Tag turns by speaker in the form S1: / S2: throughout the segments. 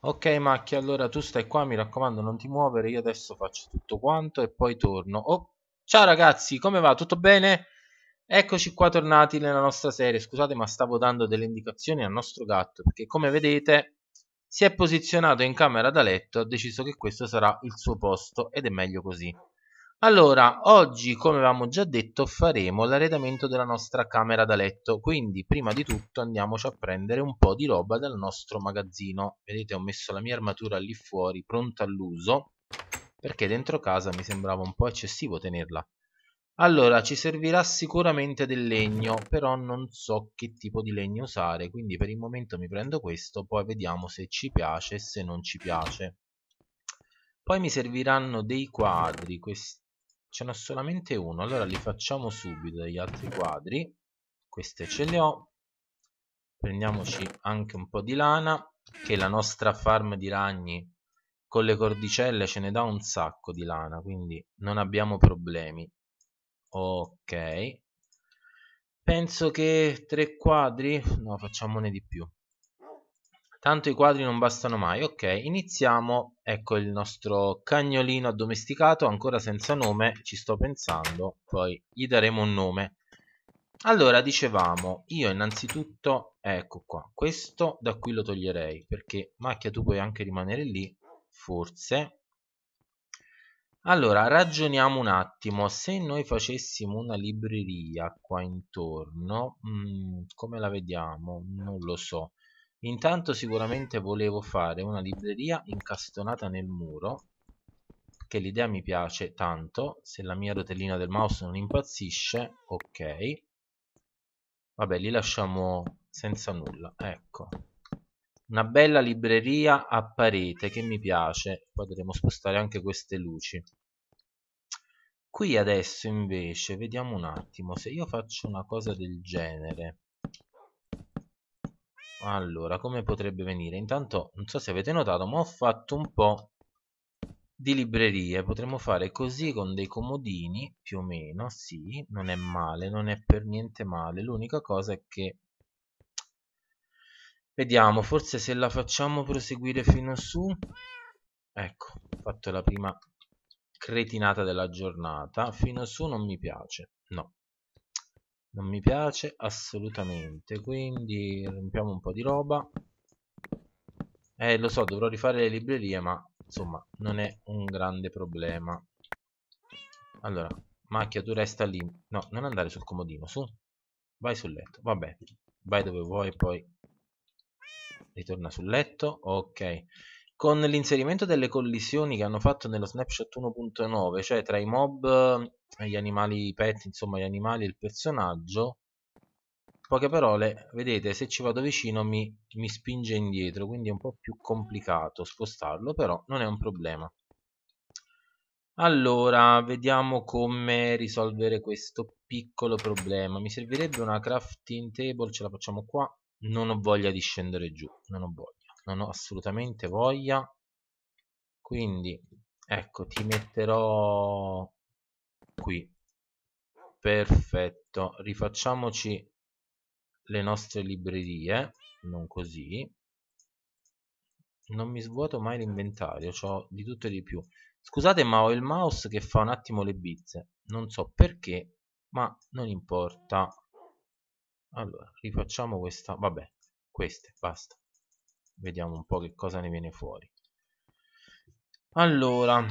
S1: Ok Macchia, allora tu stai qua, mi raccomando non ti muovere, io adesso faccio tutto quanto e poi torno. Oh, ciao ragazzi, come va? Tutto bene? Eccoci qua tornati nella nostra serie, scusate ma stavo dando delle indicazioni al nostro gatto, perché come vedete si è posizionato in camera da letto, ha deciso che questo sarà il suo posto ed è meglio così. Allora, oggi come avevamo già detto faremo l'arredamento della nostra camera da letto, quindi prima di tutto andiamoci a prendere un po' di roba dal nostro magazzino. Vedete ho messo la mia armatura lì fuori pronta all'uso, perché dentro casa mi sembrava un po' eccessivo tenerla. Allora, ci servirà sicuramente del legno, però non so che tipo di legno usare, quindi per il momento mi prendo questo, poi vediamo se ci piace e se non ci piace. Poi mi serviranno dei quadri, questi ce n'ho solamente uno allora li facciamo subito gli altri quadri queste ce le ho prendiamoci anche un po' di lana che la nostra farm di ragni con le cordicelle ce ne dà un sacco di lana quindi non abbiamo problemi ok penso che tre quadri no facciamone di più Tanto i quadri non bastano mai. Ok, iniziamo. Ecco il nostro cagnolino addomesticato, ancora senza nome, ci sto pensando, poi gli daremo un nome. Allora, dicevamo, io innanzitutto, ecco qua, questo da qui lo toglierei, perché macchia tu puoi anche rimanere lì, forse. Allora, ragioniamo un attimo, se noi facessimo una libreria qua intorno, mh, mm, come la vediamo? Non lo so intanto sicuramente volevo fare una libreria incastonata nel muro che l'idea mi piace tanto se la mia rotellina del mouse non impazzisce ok vabbè li lasciamo senza nulla ecco una bella libreria a parete che mi piace potremmo spostare anche queste luci qui adesso invece vediamo un attimo se io faccio una cosa del genere allora come potrebbe venire intanto non so se avete notato ma ho fatto un po' di librerie potremmo fare così con dei comodini più o meno sì non è male non è per niente male l'unica cosa è che vediamo forse se la facciamo proseguire fino su ecco ho fatto la prima cretinata della giornata fino su non mi piace no non mi piace assolutamente quindi rompiamo un po' di roba eh lo so dovrò rifare le librerie ma insomma non è un grande problema allora macchia tu resta lì no non andare sul comodino su vai sul letto vabbè vai dove vuoi poi ritorna sul letto ok con l'inserimento delle collisioni che hanno fatto nello snapshot 1.9, cioè tra i mob e eh, gli animali pet, insomma gli animali e il personaggio, poche parole, vedete se ci vado vicino mi, mi spinge indietro, quindi è un po' più complicato spostarlo, però non è un problema. Allora, vediamo come risolvere questo piccolo problema. Mi servirebbe una crafting table, ce la facciamo qua. Non ho voglia di scendere giù, non ho voglia non ho assolutamente voglia quindi ecco ti metterò qui perfetto rifacciamoci le nostre librerie non così non mi svuoto mai l'inventario ho di tutto e di più scusate ma ho il mouse che fa un attimo le bizze non so perché ma non importa allora rifacciamo questa vabbè queste basta vediamo un po' che cosa ne viene fuori allora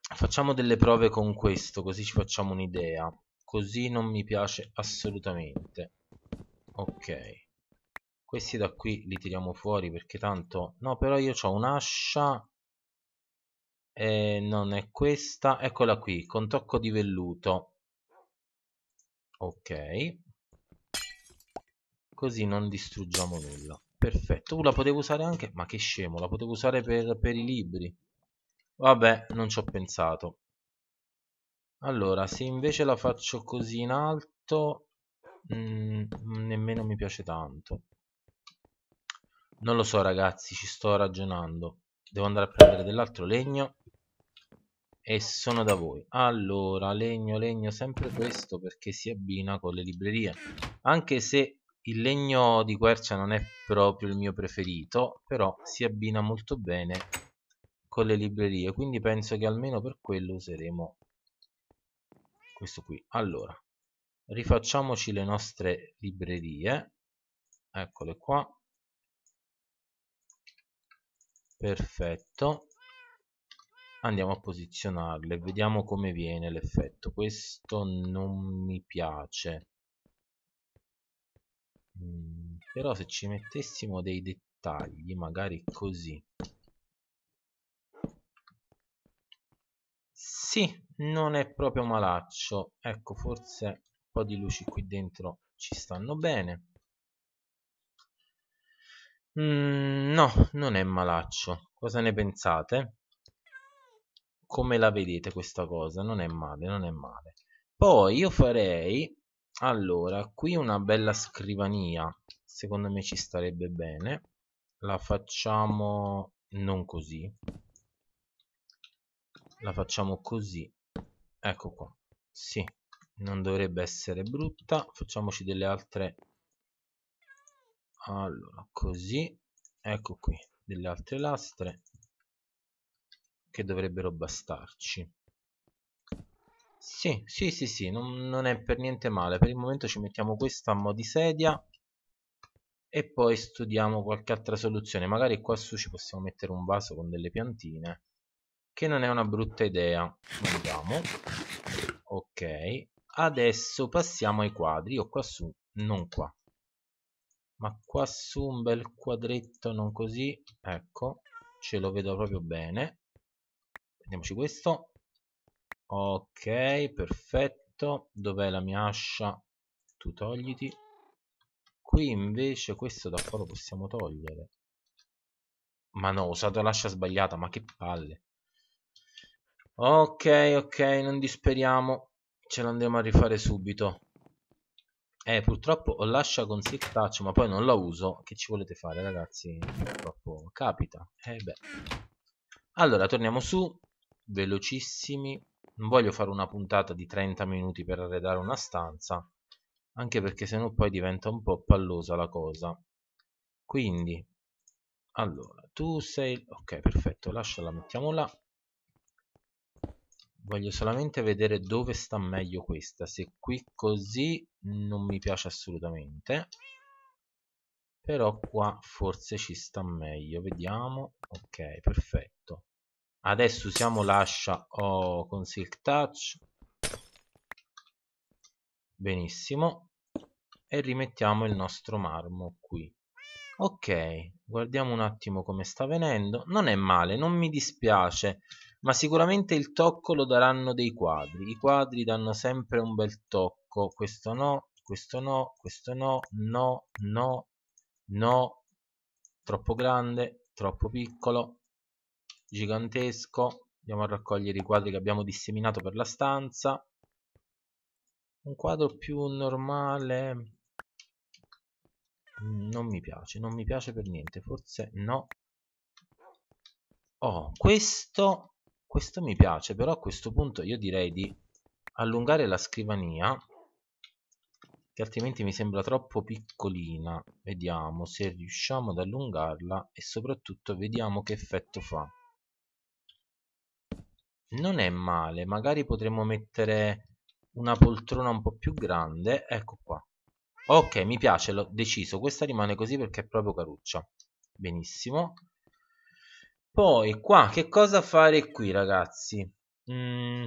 S1: facciamo delle prove con questo così ci facciamo un'idea così non mi piace assolutamente ok questi da qui li tiriamo fuori perché tanto no però io ho un'ascia eh, non è questa eccola qui con tocco di velluto ok così non distruggiamo nulla perfetto. la potevo usare anche... Ma che scemo, la potevo usare per, per i libri. Vabbè, non ci ho pensato. Allora, se invece la faccio così in alto... Mh, mm, nemmeno mi piace tanto. Non lo so ragazzi, ci sto ragionando. Devo andare a prendere dell'altro legno. E sono da voi. Allora, legno, legno, sempre questo perché si abbina con le librerie. Anche se il legno di quercia non è proprio il mio preferito, però si abbina molto bene con le librerie, quindi penso che almeno per quello useremo questo qui. Allora, rifacciamoci le nostre librerie, eccole qua. Perfetto. Andiamo a posizionarle, vediamo come viene l'effetto. Questo non mi piace Mm, però se ci mettessimo dei dettagli, magari così. Sì, non è proprio malaccio. Ecco, forse un po' di luci qui dentro ci stanno bene. Mm, no, non è malaccio. Cosa ne pensate? Come la vedete questa cosa? Non è male, non è male. Poi io farei allora qui una bella scrivania secondo me ci starebbe bene la facciamo non così la facciamo così ecco qua sì non dovrebbe essere brutta facciamoci delle altre allora così ecco qui delle altre lastre che dovrebbero bastarci sì, sì, sì, sì, non, non è per niente male. Per il momento ci mettiamo questa a mo' di sedia e poi studiamo qualche altra soluzione. Magari qua su ci possiamo mettere un vaso con delle piantine, che non è una brutta idea. Andiamo. Ok, adesso passiamo ai quadri. Io qua su, non qua. Ma qua su un bel quadretto, non così. Ecco, ce lo vedo proprio bene. Prendiamoci questo ok perfetto dov'è la mia ascia tu togliti qui invece questo da qua lo possiamo togliere ma no ho usato l'ascia sbagliata ma che palle ok ok non disperiamo ce l'andremo a rifare subito eh, purtroppo ho l'ascia con silk touch, ma poi non la uso. Che ci volete fare, ragazzi? Purtroppo capita. Eh beh. Allora, torniamo su. Velocissimi non voglio fare una puntata di 30 minuti per arredare una stanza anche perché sennò poi diventa un po' pallosa la cosa quindi allora tu sei ok perfetto lasciala mettiamo là voglio solamente vedere dove sta meglio questa se qui così non mi piace assolutamente però qua forse ci sta meglio vediamo ok perfetto adesso usiamo l'ascia oh, con silk touch benissimo e rimettiamo il nostro marmo qui ok guardiamo un attimo come sta venendo non è male non mi dispiace ma sicuramente il tocco lo daranno dei quadri i quadri danno sempre un bel tocco questo no questo no questo no no no no troppo grande troppo piccolo gigantesco andiamo a raccogliere i quadri che abbiamo disseminato per la stanza un quadro più normale non mi piace non mi piace per niente forse no oh questo questo mi piace però a questo punto io direi di allungare la scrivania che altrimenti mi sembra troppo piccolina vediamo se riusciamo ad allungarla e soprattutto vediamo che effetto fa non è male magari potremmo mettere una poltrona un po' più grande ecco qua ok mi piace l'ho deciso questa rimane così perché è proprio caruccia benissimo poi qua che cosa fare qui ragazzi mm,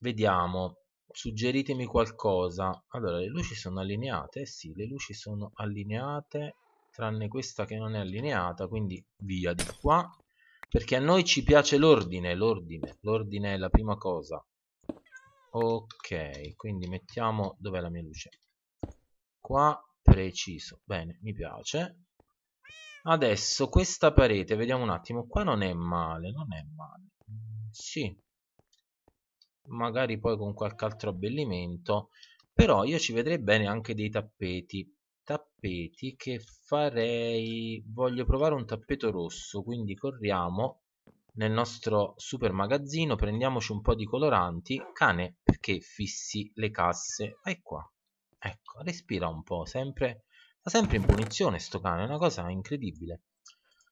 S1: vediamo suggeritemi qualcosa allora le luci sono allineate eh sì le luci sono allineate tranne questa che non è allineata quindi via di qua perché a noi ci piace l'ordine, l'ordine, l'ordine è la prima cosa. Ok, quindi mettiamo... Dov'è la mia luce? Qua, preciso. Bene, mi piace. Adesso questa parete, vediamo un attimo, qua non è male, non è male. Mm, sì, magari poi con qualche altro abbellimento, però io ci vedrei bene anche dei tappeti tappeti che farei voglio provare un tappeto rosso quindi corriamo nel nostro super magazzino prendiamoci un po' di coloranti cane perché fissi le casse vai qua ecco respira un po' sempre sta sempre in punizione sto cane è una cosa incredibile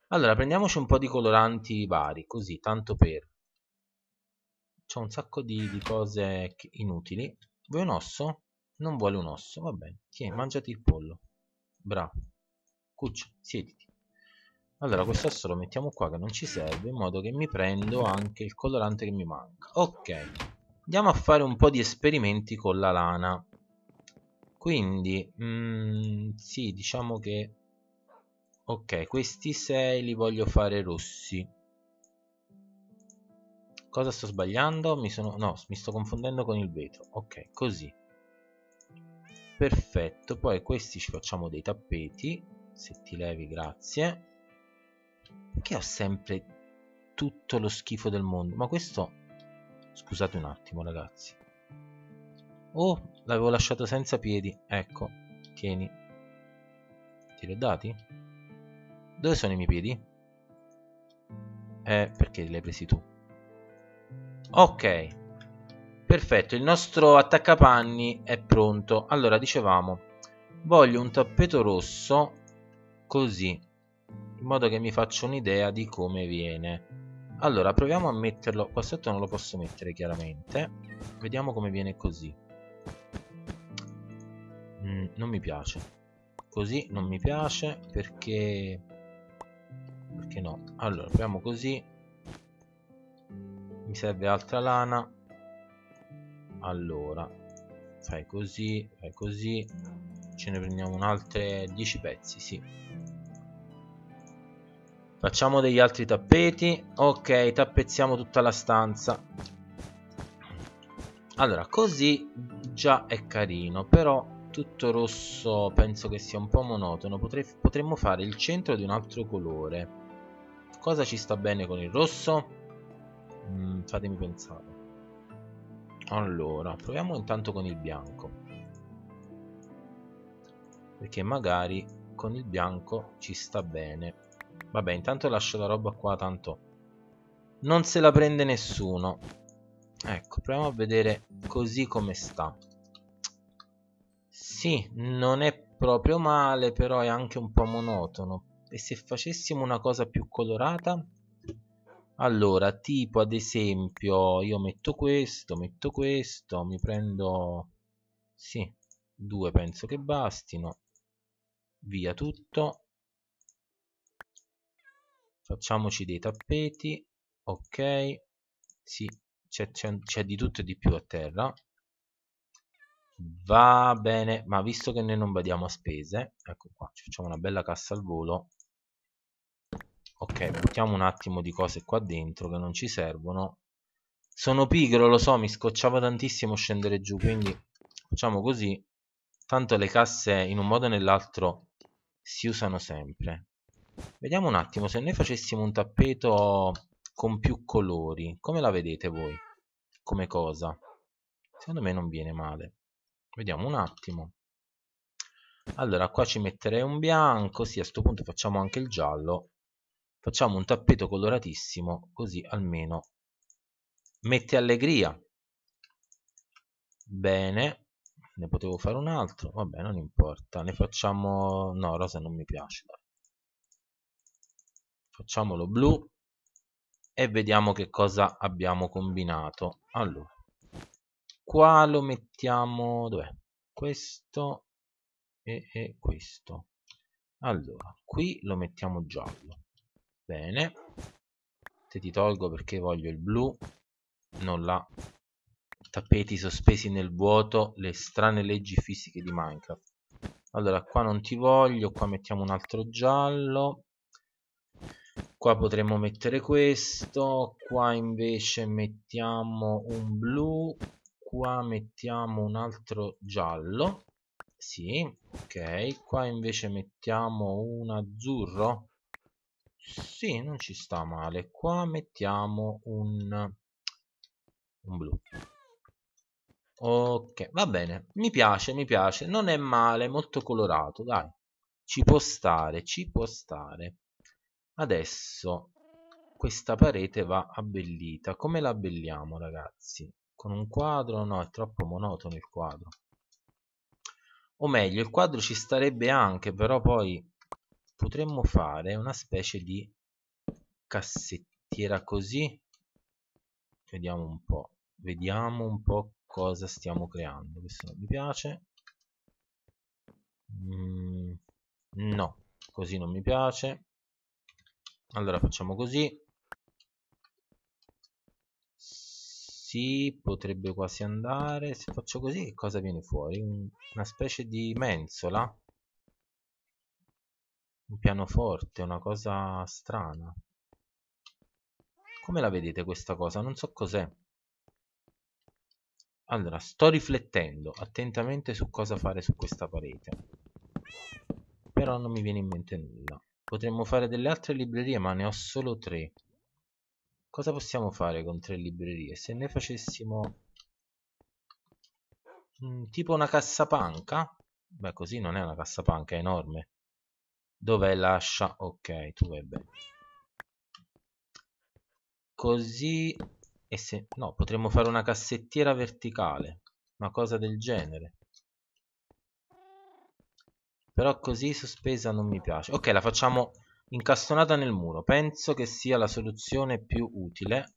S1: allora prendiamoci un po' di coloranti vari così tanto per c'è un sacco di, di cose inutili vuoi un osso? Non vuole un osso, va bene. Tieni, mangiati il pollo. Bravo. Cuccia, siediti. Allora, questo osso lo mettiamo qua che non ci serve, in modo che mi prendo anche il colorante che mi manca. Ok. Andiamo a fare un po' di esperimenti con la lana. Quindi, mm, sì, diciamo che... Ok, questi 6 li voglio fare rossi. Cosa sto sbagliando? Mi sono... No, mi sto confondendo con il vetro. Ok, così perfetto poi questi ci facciamo dei tappeti se ti levi grazie perché ho sempre tutto lo schifo del mondo ma questo scusate un attimo ragazzi oh l'avevo lasciato senza piedi ecco tieni ti li ho dati? dove sono i miei piedi? eh perché li hai presi tu ok Perfetto, il nostro attaccapanni è pronto. Allora, dicevamo, voglio un tappeto rosso così, in modo che mi faccio un'idea di come viene. Allora, proviamo a metterlo, qua sotto non lo posso mettere chiaramente, vediamo come viene così. Mm, non mi piace, così non mi piace perché... Perché no? Allora, proviamo così. Mi serve altra lana allora fai così fai così ce ne prendiamo un altro 10 pezzi sì facciamo degli altri tappeti ok tappezziamo tutta la stanza allora così già è carino però tutto rosso penso che sia un po' monotono Potre potremmo fare il centro di un altro colore cosa ci sta bene con il rosso? Mm, fatemi pensare allora proviamo intanto con il bianco perché magari con il bianco ci sta bene vabbè intanto lascio la roba qua tanto non se la prende nessuno ecco proviamo a vedere così come sta sì non è proprio male però è anche un po' monotono e se facessimo una cosa più colorata allora tipo ad esempio io metto questo metto questo mi prendo sì due penso che bastino via tutto facciamoci dei tappeti ok sì c'è di tutto e di più a terra va bene ma visto che noi non badiamo a spese ecco qua facciamo una bella cassa al volo ok mettiamo un attimo di cose qua dentro che non ci servono sono pigro lo so mi scocciava tantissimo scendere giù quindi facciamo così tanto le casse in un modo o nell'altro si usano sempre vediamo un attimo se noi facessimo un tappeto con più colori come la vedete voi come cosa secondo me non viene male vediamo un attimo allora qua ci metterei un bianco sì a questo punto facciamo anche il giallo Facciamo un tappeto coloratissimo, così almeno mette allegria. Bene, ne potevo fare un altro, vabbè non importa, ne facciamo... no, rosa non mi piace. Dai. Facciamolo blu e vediamo che cosa abbiamo combinato. Allora, qua lo mettiamo... dov'è? Questo e, e questo. Allora, qui lo mettiamo giallo Bene. Se ti tolgo perché voglio il blu. Non la. Tappeti sospesi nel vuoto, le strane leggi fisiche di Minecraft. Allora, qua non ti voglio, qua mettiamo un altro giallo. Qua potremmo mettere questo, qua invece mettiamo un blu, qua mettiamo un altro giallo. Sì, ok. Qua invece mettiamo un azzurro sì, non ci sta male. Qua mettiamo un, un blu. Ok, va bene. Mi piace, mi piace. Non è male, molto colorato, dai. Ci può stare, ci può stare. Adesso questa parete va abbellita. Come la abbelliamo, ragazzi? Con un quadro? No, è troppo monotono il quadro. O meglio, il quadro ci starebbe anche, però poi Potremmo fare una specie di cassettiera così. Vediamo un po'. Vediamo un po' cosa stiamo creando. Questo non mi piace. Mm, no, così non mi piace. Allora facciamo così. Sì, potrebbe quasi andare. Se faccio così, che cosa viene fuori? una specie di mensola? un pianoforte, una cosa strana. Come la vedete questa cosa? Non so cos'è. Allora, sto riflettendo attentamente su cosa fare su questa parete. Però non mi viene in mente nulla. Potremmo fare delle altre librerie, ma ne ho solo tre. Cosa possiamo fare con tre librerie? Se ne facessimo... Mh, mm, tipo una cassapanca? Beh, così non è una cassapanca, è enorme dove lascia ok tu vai bene così e se no potremmo fare una cassettiera verticale una cosa del genere però così sospesa non mi piace ok la facciamo incastonata nel muro penso che sia la soluzione più utile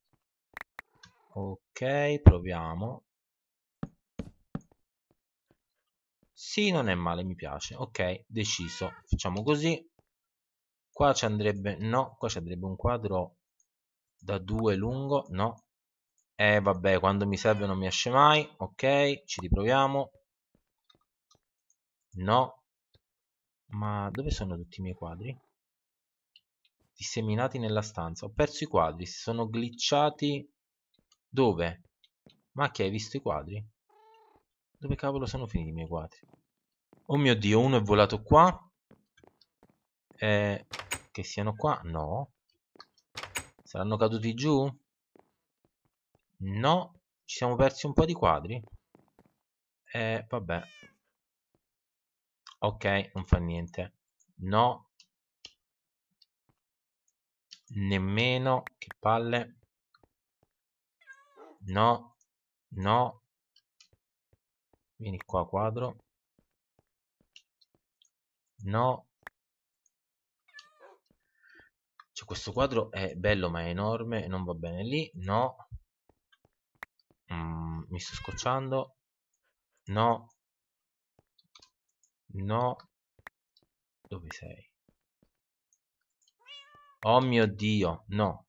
S1: ok proviamo Sì, non è male, mi piace. Ok, deciso. Facciamo così. Qua ci andrebbe... No, qua ci andrebbe un quadro da 2 lungo. No. Eh, vabbè, quando mi serve non mi esce mai. Ok, ci riproviamo. No. Ma dove sono tutti i miei quadri? Disseminati nella stanza. Ho perso i quadri, si sono glitchati. Dove? Ma che hai visto i quadri? Dove cavolo sono finiti i miei quadri? Oh mio Dio, uno è volato qua. Eh, che siano qua? No. Saranno caduti giù? No. Ci siamo persi un po' di quadri. Eh, vabbè. Ok, non fa niente. No. Nemmeno. Che palle. No. No. Vieni qua, quadro. No. Cioè questo quadro è bello ma è enorme, non va bene lì. No. Mm, mi sto scocciando. No. No. Dove sei? Oh mio Dio, no.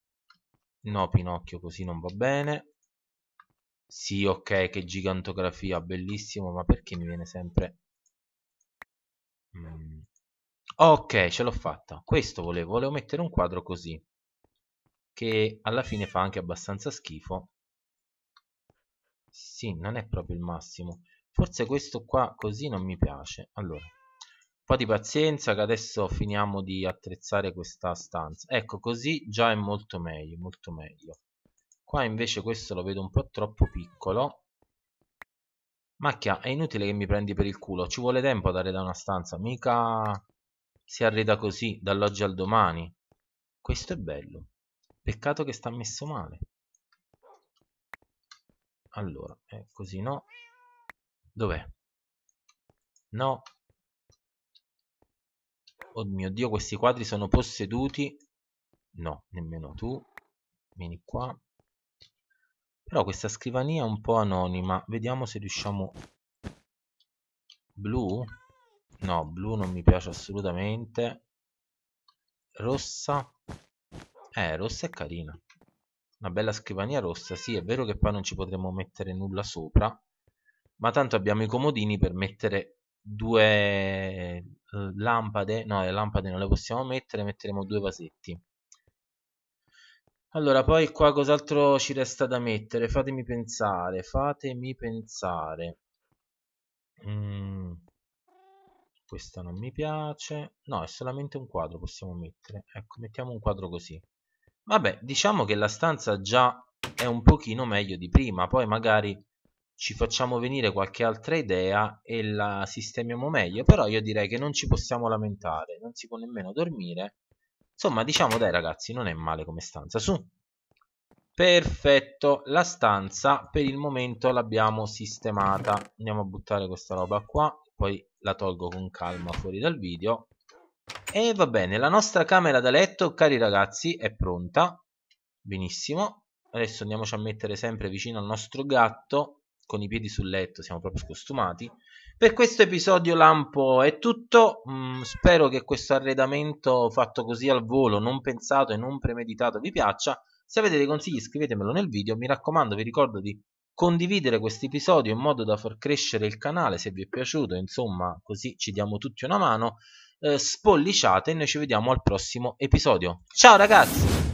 S1: No, Pinocchio, così non va bene. Sì, ok, che gigantografia, bellissimo, ma perché mi viene sempre Mm. Ok, ce l'ho fatta. Questo volevo, volevo mettere un quadro così, che alla fine fa anche abbastanza schifo. Sì, non è proprio il massimo. Forse questo qua così non mi piace. Allora, un po' di pazienza che adesso finiamo di attrezzare questa stanza. Ecco, così già è molto meglio, molto meglio. Qua invece questo lo vedo un po' troppo piccolo Macchia, è inutile che mi prendi per il culo, ci vuole tempo ad dare da una stanza, mica si arreda così dall'oggi al domani. Questo è bello. Peccato che sta messo male. Allora, è eh, così no. Dov'è? No. Oh mio Dio, questi quadri sono posseduti. No, nemmeno tu. Vieni qua. Però questa scrivania è un po' anonima. Vediamo se riusciamo... Blu? No, blu non mi piace assolutamente. Rossa? Eh, rossa è carina. Una bella scrivania rossa. Sì, è vero che poi non ci potremmo mettere nulla sopra. Ma tanto abbiamo i comodini per mettere due eh, lampade. No, le lampade non le possiamo mettere. Metteremo due vasetti. Allora, poi qua cos'altro ci resta da mettere? Fatemi pensare, fatemi pensare. Mm. Questa non mi piace. No, è solamente un quadro possiamo mettere. Ecco, mettiamo un quadro così. Vabbè, diciamo che la stanza già è un pochino meglio di prima. Poi magari ci facciamo venire qualche altra idea e la sistemiamo meglio. Però io direi che non ci possiamo lamentare. Non si può nemmeno dormire Insomma, diciamo dai ragazzi, non è male come stanza. Su. Perfetto, la stanza per il momento l'abbiamo sistemata. Andiamo a buttare questa roba qua, poi la tolgo con calma fuori dal video. E va bene, la nostra camera da letto, cari ragazzi, è pronta. Benissimo. Adesso andiamoci a mettere sempre vicino al nostro gatto, con i piedi sul letto, siamo proprio scostumati. Per questo episodio Lampo è tutto, mm, spero che questo arredamento fatto così al volo, non pensato e non premeditato vi piaccia, se avete dei consigli scrivetemelo nel video, mi raccomando vi ricordo di condividere questo episodio in modo da far crescere il canale se vi è piaciuto, insomma così ci diamo tutti una mano, eh, spolliciate e noi ci vediamo al prossimo episodio. Ciao ragazzi!